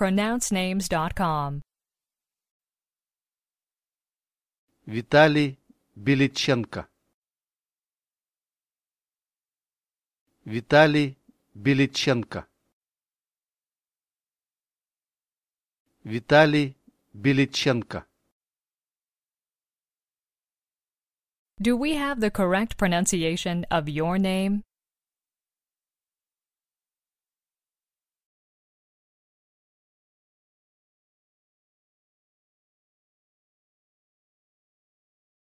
pronouncenames.com. Vitali Bilichenko. Vitali Bilichenko. Vitali Bilichenko. Do we have the correct pronunciation of your name?